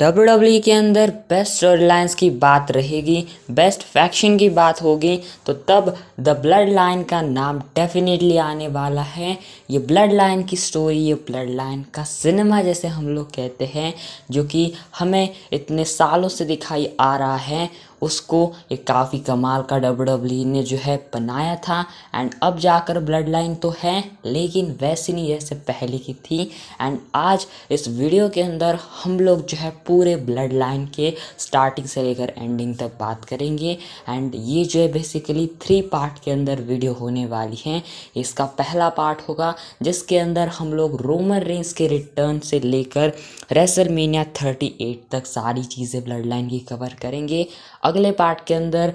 W W e के अंदर best story lines की बात रहेगी बेस्ट फैक्शन की बात होगी तो तब द ब्लड लाइन का नाम डेफिनेटली आने वाला है ये ब्लड लाइन की स्टोरी ये ब्लड लाइन का सिनेमा जैसे हम लोग कहते हैं जो कि हमें इतने सालों से दिखाई आ रहा है उसको ये काफ़ी कमाल का डब्ल्यू डब्ल्यू ने जो है बनाया था एंड अब जाकर ब्लड लाइन तो है लेकिन वैसी नहीं जैसे पहले की थी एंड आज इस वीडियो के अंदर हम लोग जो है पूरे ब्लड लाइन के स्टार्टिंग से लेकर एंडिंग तक बात करेंगे एंड ये जो है बेसिकली थ्री पार्ट के अंदर वीडियो होने वाली है इसका पहला पार्ट होगा जिसके अंदर हम लोग रोमन रेंस के रिटर्न से लेकर रेसलमेनिया थर्टी एट तक सारी चीज़ें ब्लड लाइन की कवर करेंगे अगले पार्ट के अंदर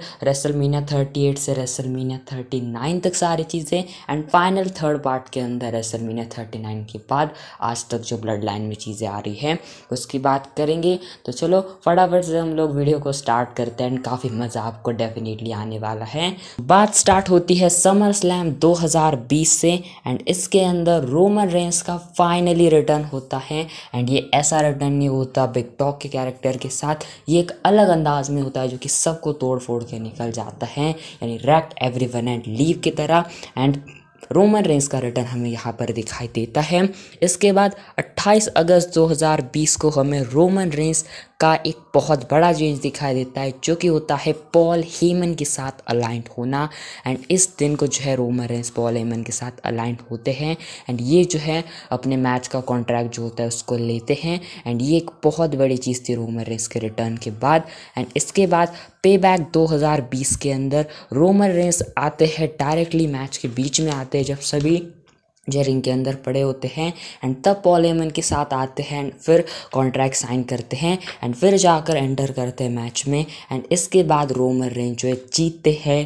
थर्टी एट से थर्टी नाइन तक सारी चीज़ें एंड फाइनल थर्ड पार्ट के अंदर थर्टी नाइन के बाद आज तक जो ब्लड लाइन में चीज़ें आ रही हैं उसकी बात करेंगे तो चलो फटाफट से हम लोग वीडियो को स्टार्ट करते हैं एंड काफ़ी मज़ा आपको डेफिनेटली आने वाला है बात स्टार्ट होती है समर स्लैम दो से एंड इसके अंदर रोमन रेंस का फाइनली रिटर्न होता है एंड ये ऐसा रिटर्न नहीं होता बिग टॉक के कैरेक्टर के साथ ये एक अलग अंदाज में होता है जो कि सबको तोड़ फोड़ के निकल जाता है यानी रैक्ट एवरी वन एंड लीव की तरह एंड रोमन रेंस का रिटर्न हमें यहाँ पर दिखाई देता है इसके बाद 28 अगस्त 2020 को हमें रोमन रेंस का एक बहुत बड़ा चेंज दिखाई देता है जो कि होता है पॉल हेमन के साथ अलाइंट होना एंड इस दिन को जो है रोमरेंस पॉल हेमन के साथ अलाइंट होते हैं एंड ये जो है अपने मैच का कॉन्ट्रैक्ट जो होता है उसको लेते हैं एंड ये एक बहुत बड़ी चीज़ थी रोमरेंस के रिटर्न के बाद एंड इसके बाद पे बैक के अंदर रोमर रेंस आते हैं डायरेक्टली मैच के बीच में आते हैं जब सभी जो रिंग के अंदर पड़े होते हैं एंड तब पॉल हेमन के साथ आते हैं एंड फिर कॉन्ट्रैक्ट साइन करते हैं एंड फिर जाकर एंटर करते हैं मैच में एंड इसके बाद रोमन रेंज जो है जीतते हैं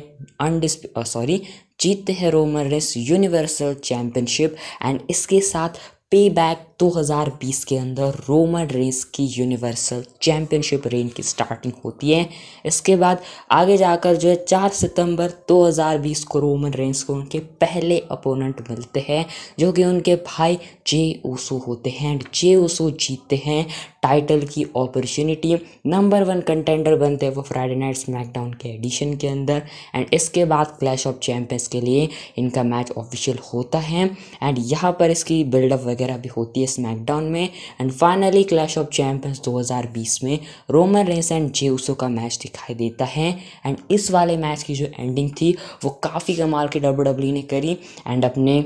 अनडिस सॉरी जीतते हैं Roman Reigns universal championship and इसके साथ पे बैक 2020 के अंदर रोमन रेस की यूनिवर्सल चैम्पियनशिप रेन की स्टार्टिंग होती है इसके बाद आगे जाकर जो है चार सितंबर 2020 को रोमन रेंस को उनके पहले अपोनेंट मिलते हैं जो कि उनके भाई जे ओसो होते हैं एंड जे ओसो जीतते हैं टाइटल की अपॉर्चुनिटी नंबर वन कंटेंडर बनते हैं वो फ्राइडे नाइट स्मैकडाउन के एडिशन के अंदर एंड इसके बाद क्लैश ऑफ चैम्पियंस के लिए इनका मैच ऑफिशियल होता है एंड यहाँ पर इसकी बिल्डअप वगैरह भी होती है लिए स्मैकडाउन में and finally Clash of Champions 2020 में रोमन रेंस एंड जे का मैच दिखाई देता है एंड इस वाले मैच की जो एंडिंग थी वो काफ़ी कमाल के डब्ल्यू डब्ल्यू ने करी एंड अपने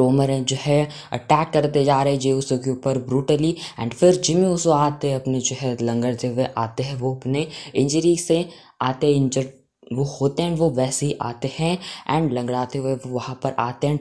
रोमर जो है अटैक करते जा रहे जे उसो के ऊपर ब्रूटली एंड फिर जिमी उसो आते हैं अपने जो है लंगड़ते हुए आते हैं वो अपने इंजरी से आते इंजर्ड वो होते हैं वो वैसे ही आते हैं एंड लंगड़ाते हुए वो वहाँ पर आते हैं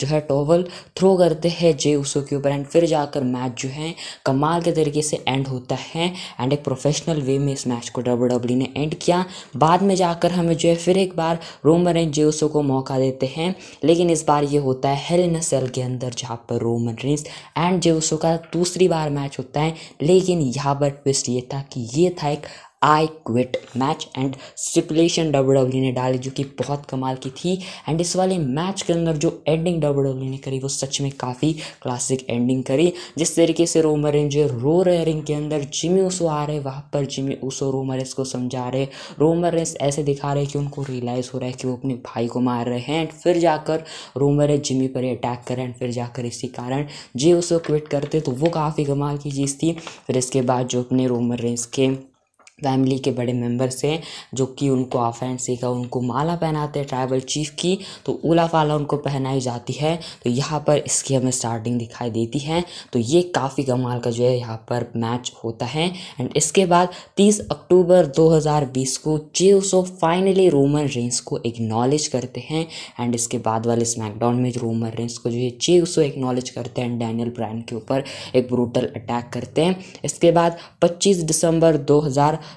जो है टॉवल थ्रो करते हैं जे उसो के ऊपर एंड फिर जाकर मैच जो है कमाल के तरीके से एंड होता है एंड एक प्रोफेशनल वे में इस मैच को डब्ल्यू डब्ल्यू e ने एंड किया बाद में जाकर हमें जो है फिर एक बार रोमन रेंज जे उसो को मौका देते हैं लेकिन इस बार ये होता है हेल इन सेल के अंदर जहाँ पर Roman Reigns and Jey Uso का दूसरी बार मैच होता है लेकिन यहाँ पर ट्विस्ट ये था कि ये था एक I quit match and stipulation W W ने डाली जो कि बहुत कमाल की थी एंड इस वाले मैच के अंदर जो एंडिंग डब्ल्यू डब्ल्यू ने करी वो सच में काफ़ी क्लासिक एंडिंग करी जिस तरीके से रोमर जो रो रहे रिंग के अंदर जिमी उसो आ रहे वहाँ पर जिमी उसो रोमर रेस को समझा रहे रोमर रेस ऐसे दिखा रहे कि उनको रियलाइज़ हो रहा है कि वो अपने भाई को मार रहे हैं एंड फिर जाकर रोमर रेस जिमी पर अटैक करें एंड फिर जाकर इसी कारण जी उसको क्विट करते तो वो काफ़ी कमाल की चीज़ थी फिर इसके बाद जो अपने रोमर रेस के फैमिली के बड़े मेम्बर्स हैं जो कि उनको हाफ सीखा उनको माला पहनाते हैं ट्राइबल चीफ की तो उला फाला उनको पहनाई जाती है तो यहाँ पर इसकी हमें स्टार्टिंग दिखाई देती है तो ये काफ़ी कमाल का जो है यहाँ पर मैच होता है एंड इसके बाद 30 अक्टूबर 2020 को जियो फाइनली रोमन रेंस को एक्नॉलेज करते हैं एंड इसके बाद वाले स्मैकडाउन में रोमन रेंस को जो है जियो एक्नॉलेज करते हैं डैनियल ब्रायन के ऊपर एक ब्रूटल अटैक करते हैं इसके बाद पच्चीस दिसंबर दो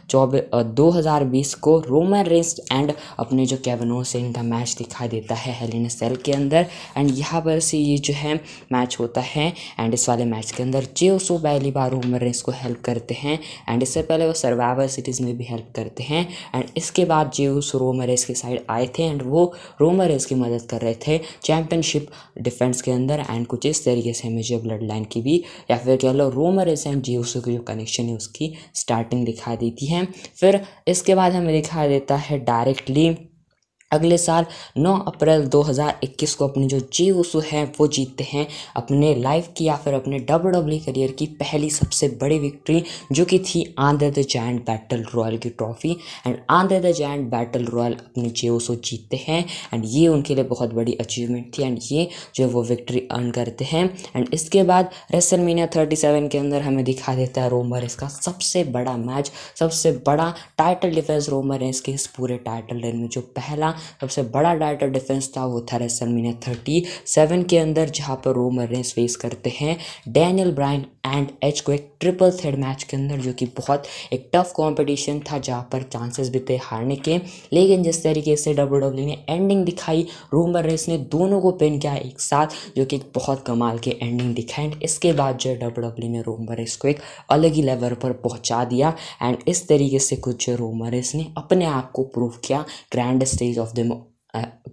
चौबीस दो हज़ार बीस को रोमन रेंस एंड अपने जो कैबनो से इनका मैच दिखाई देता है हेलिन सेल के अंदर एंड यहाँ पर से ये जो है मैच होता है एंड इस वाले मैच के अंदर जे ओसो पहली बार रोमन रेंस को हेल्प करते हैं एंड इससे पहले वो सर्वाइवर सीरीज़ में भी हेल्प करते हैं एंड इसके बाद जे ओसो रोमन रेस के साइड आए थे एंड वो रोमन रेस की मदद कर रहे थे चैम्पियनशिप डिफेंस के अंदर एंड कुछ इस तरीके से मुझे ब्लड लाइन की भी या फिर कह लो रोम रेस एंड जे ओसो की जो कनेक्शन है उसकी स्टार्टिंग दिखा दी बनती हैं फिर इसके बाद हमें दिखाई देता है डायरेक्टली अगले साल 9 अप्रैल 2021 को अपने जो जी उसू हैं वो जीतते हैं अपने लाइफ की या फिर अपने डब्ल्यू डब्ल्यू करियर की पहली सबसे बड़ी विक्ट्री जो कि थी Andre the Giant battle royal की trophy and Andre the Giant battle royal अपने जे उसू जीतते हैं एंड ये उनके लिए बहुत बड़ी अचीवमेंट थी एंड ये जो वो विक्ट्री अर्न करते हैं एंड इसके बाद रेसल मीना थर्टी सेवन के अंदर हमें दिखा देता है रोमर इसका सबसे बड़ा मैच सबसे बड़ा टाइटल डिफेंस रोमर है इसके इस पूरे टाइटल रन में जो पहला सबसे बड़ा डाटा डिफेंस था वो था रेसल मीन थर्टी सेवन के अंदर जहाँ पर रोमर रेंस फेस करते हैं डैनियल ब्राइन एंड एच को एक ट्रिपल थर्ड मैच के अंदर जो कि बहुत एक टफ कॉम्पिटिशन था जहाँ पर चांसेस भी थे हारने के लेकिन जिस तरीके से डब्ल्यू डब्ल्यू e ने एंडिंग दिखाई रोमर रेंस ने दोनों को पिन किया एक साथ जो कि एक बहुत कमाल के एंडिंग दिखाई एंड इसके बाद जो डब्ल्यू डब्ल्यू e ने रोमर रेस को एक अलग ही लेवल पर पहुँचा दिया एंड इस तरीके से कुछ रोमर रेस ने अपने आप को प्रूव किया grand stage of of them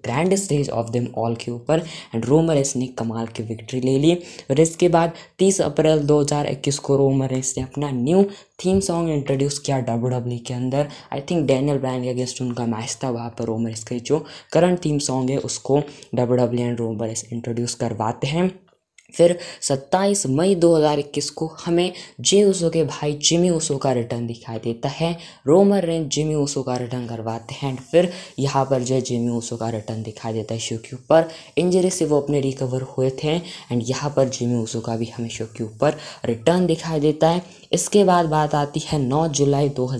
grand stage of them all के ऊपर एंड रोमर रेस ने कमाल की विक्ट्री ले ली और इसके बाद 30 अप्रैल 2021 को रोमर रेस ने अपना न्यू थीम सॉन्ग इंट्रोड्यूस किया डब्ल्यू डब्ल्यू e के अंदर आई थिंक डैनियल ब्रैन के अगेंस्ट उनका मैच था वहाँ पर रोमर रेस के जो करंट थीम सॉन्ग है उसको W W and Roman Reigns introduce करवाते हैं फिर 27 मई 2021 को हमें जे उसो के भाई जिमी उसो का रिटर्न दिखाई देता है रोमर रेन जिमी उसो का रिटर्न करवाते हैं एंड फिर यहाँ पर जो जिमी उसो का रिटर्न दिखाई देता है शो के ऊपर इंजरी से वो अपने रिकवर हुए थे एंड यहाँ पर जिमी उसो का भी हमें शो के ऊपर रिटर्न दिखाई देता है इसके बाद बात आती है नौ जुलाई दो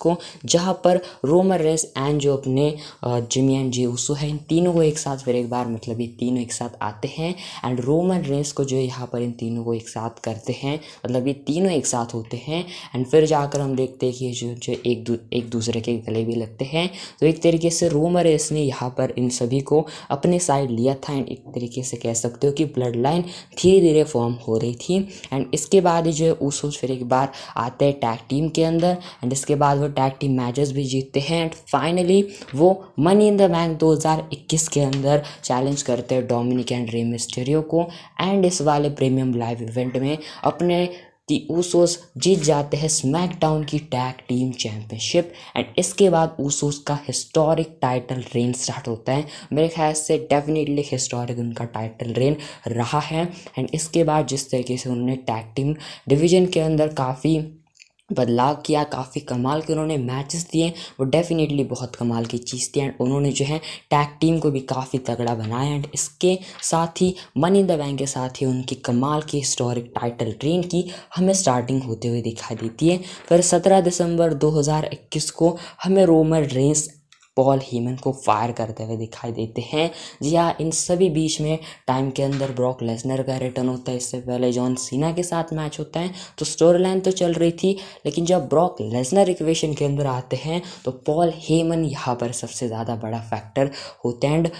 को जहाँ पर रोमर रेंस एंड जो अपने जिमी एंड जे उसो है इन तीनों को एक साथ फिर एक बार मतलब ये तीनों एक साथ आते हैं एंड रोमर रेस को जो यहाँ पर इन तीनों को एक साथ करते हैं मतलब ये तीनों एक साथ होते हैं एंड फिर जाकर हम देखते हैं कि जो जो एक दू, एक दूसरे के गले भी लगते हैं तो एक तरीके से रोमर रेस ने यहाँ पर इन सभी को अपने साइड लिया था एंड एक तरीके से कह सकते हो कि ब्लड लाइन धीरे धीरे फॉर्म हो रही थी एंड इसके बाद जो है उस फिर एक बार आते हैं टैग टीम के अंदर एंड इसके बाद वो टैग टीम मैचेस भी जीतते हैं एंड फाइनली वो मनी इन द बैंक 2021 के अंदर चैलेंज करते हैं डोमिनिक एंड रेमिस्टेरियो को एंड इस वाले प्रीमियम लाइव इवेंट में अपने दी ऊसोस जीत जाते हैं स्मैकडाउन की टैग टीम चैंपियनशिप एंड इसके बाद ऊसोस का हिस्टोरिक टाइटल रेन स्टार्ट होता है मेरे ख्याल से डेफिनेटली हिस्टोरिक उनका टाइटल रेन रहा है एंड इसके बाद जिस तरीके से उन्होंने टैग टीम डिवीजन के अंदर काफ़ी बदलाव किया काफ़ी कमाल के उन्होंने मैचेस दिए वो डेफिनेटली बहुत कमाल की चीज़ थी एंड उन्होंने जो है टैग टीम को भी काफ़ी तगड़ा बनाया एंड इसके साथ ही मनी द बैंक के साथ ही उनकी कमाल की हिस्टोरिक टाइटल ट्रेन की हमें स्टार्टिंग होते हुए दिखाई देती है फिर सत्रह दिसंबर 2021 को हमें रोमन रेंस पॉल हीमन को फायर करते हुए दिखाई देते हैं जी हाँ इन सभी बीच में टाइम के अंदर ब्रॉक लेसनर का रिटर्न होता है इससे पहले जॉन सीना के साथ मैच होता है तो स्टोरी लाइन तो चल रही थी लेकिन जब ब्रॉक लेसनर इक्वेशन के अंदर आते हैं तो पॉल हेमन यहाँ पर सबसे ज़्यादा बड़ा फैक्टर होता है एंड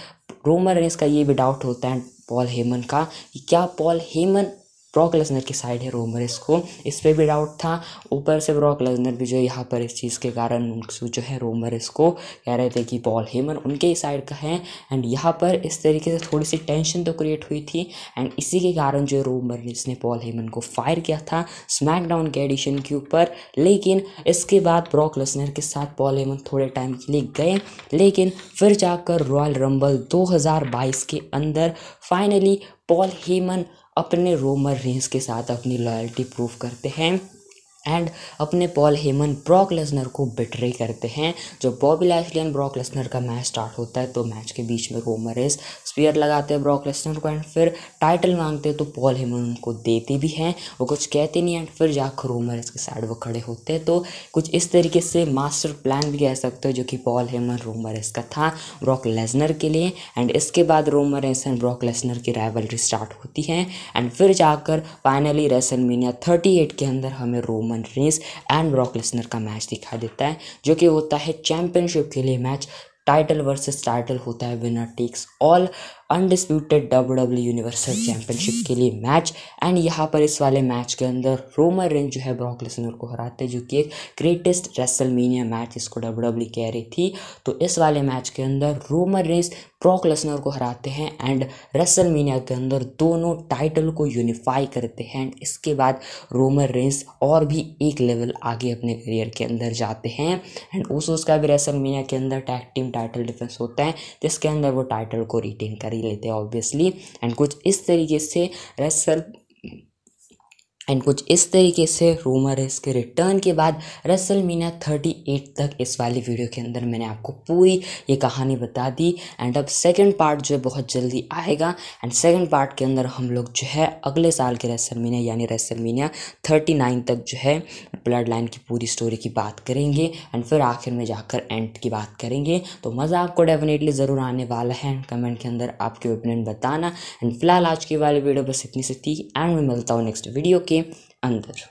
रोमर रेस का ये भी डाउट होता है पॉल हेमन का कि क्या पॉल हेमन ब्रॉक लेसनर की साइड है रोमरेस को इस पर भी डाउट था ऊपर से ब्रॉक लेसनर भी जो यहाँ पर इस चीज़ के कारण जो है रोमरेस को कह रहे थे कि पॉल हेमन उनके ही साइड का है एंड यहाँ पर इस तरीके से थोड़ी सी टेंशन तो क्रिएट हुई थी एंड इसी के कारण जो रोमर ने पॉल हेमन को फायर किया था स्मैकडाउन के एडिशन के ऊपर लेकिन इसके बाद ब्रॉक लेसनर के साथ पॉल हेमन थोड़े टाइम के लिए गए लेकिन फिर जाकर रॉयल रंबल बाईस के अंदर फाइनली पॉल हेमन अपने रोमर रेंस के साथ अपनी लॉयल्टी प्रूव करते हैं एंड अपने पॉल हेमन ब्रॉक लेसनर को बिट्रे करते हैं जो Bobby Lashley and Brock Lesnar का मैच स्टार्ट होता है तो मैच के बीच में रोमर रेस स्पीयर लगाते हैं ब्रॉक लेसनर को एंड फिर टाइटल मांगते हैं तो पॉल हेमन उनको देते भी हैं वो कुछ कहते नहीं एंड फिर जाकर रोमर रेस के साइड वो खड़े होते हैं तो कुछ इस तरीके से मास्टर प्लान भी कह सकते हो जो कि पॉल हेमन रोमर का था ब्रॉक लेसनर के लिए एंड इसके बाद रोमर एंड ब्रॉक लेसनर की राइवलरी स्टार्ट होती है एंड फिर जाकर फाइनली रेसन मीनिया थर्टी के अंदर हमें Roman Roman Reigns and Brock Lesnar का मैच दिखा देता है जो कि होता है चैंपियनशिप के लिए मैच टाइटल वर्सेस टाइटल होता है winner takes all undisputed W W universal championship के लिए मैच एंड यहाँ पर इस वाले मैच के अंदर रोमन रेंज जो है ब्रॉक लेसनर को हराते हैं जो कि एक ग्रेटेस्ट रेसलमेनिया मैच इसको डब्ल्यू डब्ल्यू e कह रही थी तो इस वाले मैच के अंदर रोमन रेंज ब्रॉक लेसनर को हराते हैं एंड रेसल मीनिया के अंदर दोनों टाइटल को यूनिफाई करते हैं एंड इसके बाद रोमर रेंस और भी एक लेवल आगे अपने करियर के अंदर जाते हैं एंड ओसोस का भी रेसल मीनिया के अंदर टैग टीम टाइटल डिफेंस होता है जिसके अंदर वो टाइटल को रिटेन कर ही लेते हैं ऑब्वियसली एंड कुछ इस तरीके से रेसल एंड कुछ इस तरीके से रूमर है इसके रिटर्न के बाद रसल मीना थर्टी एट तक इस वाली वीडियो के अंदर मैंने आपको पूरी ये कहानी बता दी एंड अब सेकंड पार्ट जो है बहुत जल्दी आएगा एंड सेकंड पार्ट के अंदर हम लोग जो है अगले साल के रसल मीना यानी रसल मीना थर्टी नाइन तक जो है ब्लड लाइन की पूरी स्टोरी की बात करेंगे एंड फिर आखिर में जाकर एंड की बात करेंगे तो मज़ा आपको डेफिनेटली ज़रूर आने वाला है एंड कमेंट के अंदर आपके ओपिनियन बताना एंड फिलहाल आज की वाली वीडियो बस इतनी सी थी एंड मैं मिलता हूँ नेक्स्ट वीडियो કે અંદર